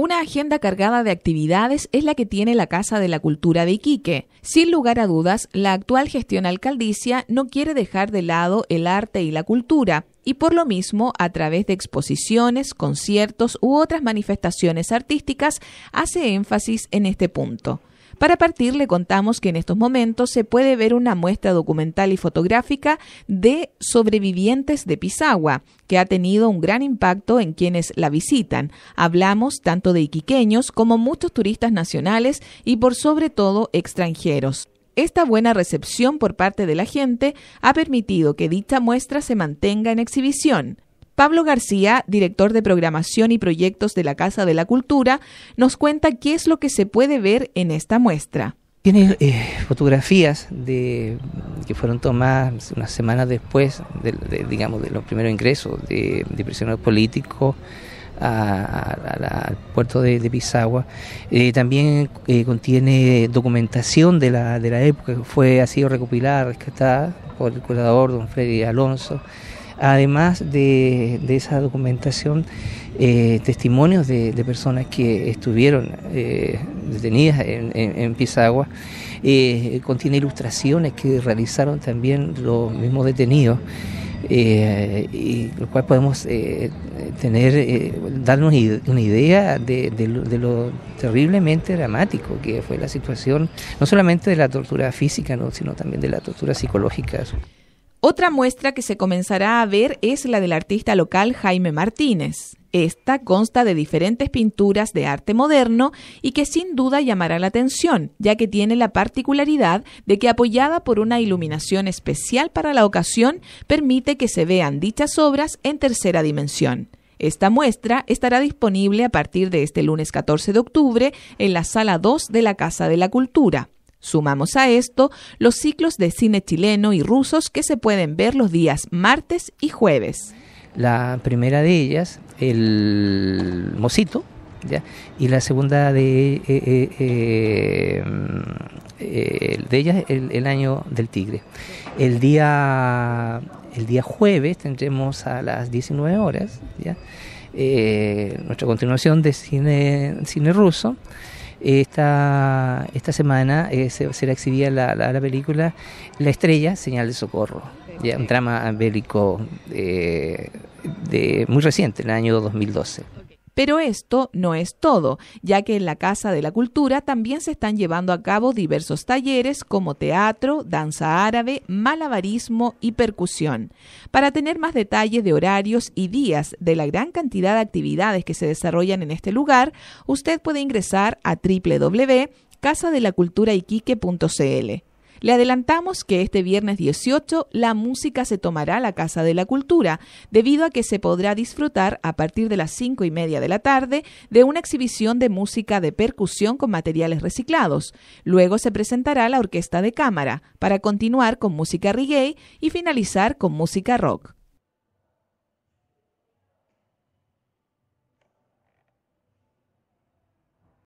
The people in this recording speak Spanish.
Una agenda cargada de actividades es la que tiene la Casa de la Cultura de Iquique. Sin lugar a dudas, la actual gestión alcaldicia no quiere dejar de lado el arte y la cultura, y por lo mismo, a través de exposiciones, conciertos u otras manifestaciones artísticas, hace énfasis en este punto. Para partir, le contamos que en estos momentos se puede ver una muestra documental y fotográfica de sobrevivientes de Pisagua, que ha tenido un gran impacto en quienes la visitan. Hablamos tanto de iquiqueños como muchos turistas nacionales y por sobre todo extranjeros. Esta buena recepción por parte de la gente ha permitido que dicha muestra se mantenga en exhibición. Pablo García, director de programación y proyectos de la Casa de la Cultura, nos cuenta qué es lo que se puede ver en esta muestra. Tiene eh, fotografías de, que fueron tomadas unas semanas después, de, digamos, de los primeros ingresos de, presionados políticos al puerto de, Pisagua. Eh, también eh, contiene documentación de la, época que fue, ha sido recopilada, rescatada por el curador don Freddy Alonso además de, esa documentación, eh, testimonios de, personas que estuvieron eh, detenidas en, en, Pisagua, eh, contiene ilustraciones que realizaron también los mismos detenidos. y lo cual podemos tener darnos una idea de, lo, terriblemente dramático que fue la situación, no solamente de la tortura física, sino también de la tortura psicológica. Otra muestra que se comenzará a ver es la del artista local Jaime Martínez. Esta consta de diferentes pinturas de arte moderno y que sin duda llamará la atención, ya que tiene la particularidad de que apoyada por una iluminación especial para la ocasión, permite que se vean dichas obras en tercera dimensión. Esta muestra estará disponible a partir de este lunes 14 de octubre en la sala 2 de la Casa de la Cultura. Sumamos a esto los ciclos de cine chileno y rusos que se pueden ver los días martes y jueves. La primera de ellas, El Mosito, y la segunda de, eh, eh, eh, mm, ellas, el, Año del Tigre. El día, el día jueves tendremos a las 19 horas nuestra continuación de cine, cine ruso esta, esta semana eh, se, le la, la, la, película La estrella, señal de socorro, un drama bélico eh, de, muy reciente, en el año 2012. Pero esto no es todo, ya que en la Casa de la Cultura también se están llevando a cabo diversos talleres como teatro, danza árabe, malabarismo y percusión. Para tener más detalles de horarios y días de la gran cantidad de actividades que se desarrollan en este lugar, usted puede ingresar a www.casadelaculturaiquique.cl. Le adelantamos que este viernes 18 la música se tomará a la Casa de la Cultura, debido a que se podrá disfrutar a partir de las 5 y media de la tarde de una exhibición de música de percusión con materiales reciclados. Luego se presentará la Orquesta de Cámara, para continuar con música reggae y finalizar con música rock.